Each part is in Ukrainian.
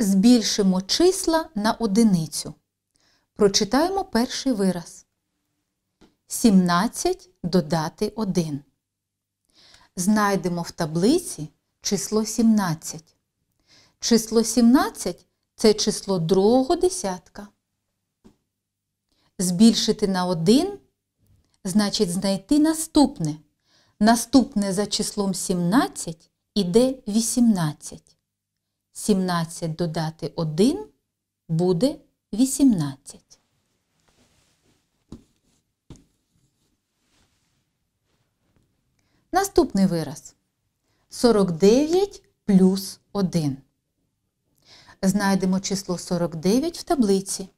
збільшимо числа на одиницю. Прочитаємо перший вираз. 17 додати 1. Знайдемо в таблиці число 17. Число 17 це число другого десятка. Збільшити на 1 значить знайти наступне. Наступне за числом 17 іде 18. 17 додати 1 буде 18. Наступний вираз 49 плюс 1. Знайдемо число 49 в таблиці.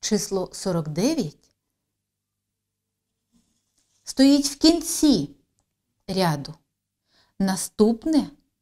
Число 49 стоїть в кінці ряду. Наступне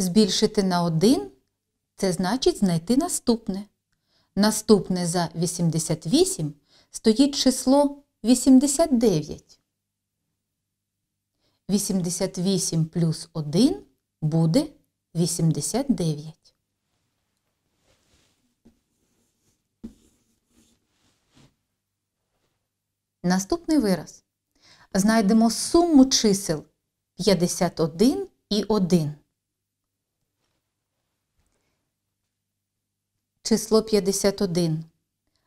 Збільшити на один це значить знайти наступне. Наступне за 88 стоїть число 89. 88 плюс 1 буде 89. Наступний вираз. Знайдемо суму чисел 51 і 1. число 51.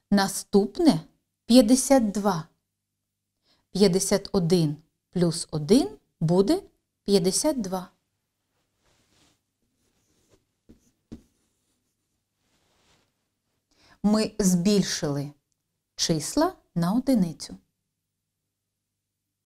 Наступне 52. 51 плюс 1 буде 52. Ми збільшили числа на одиницю.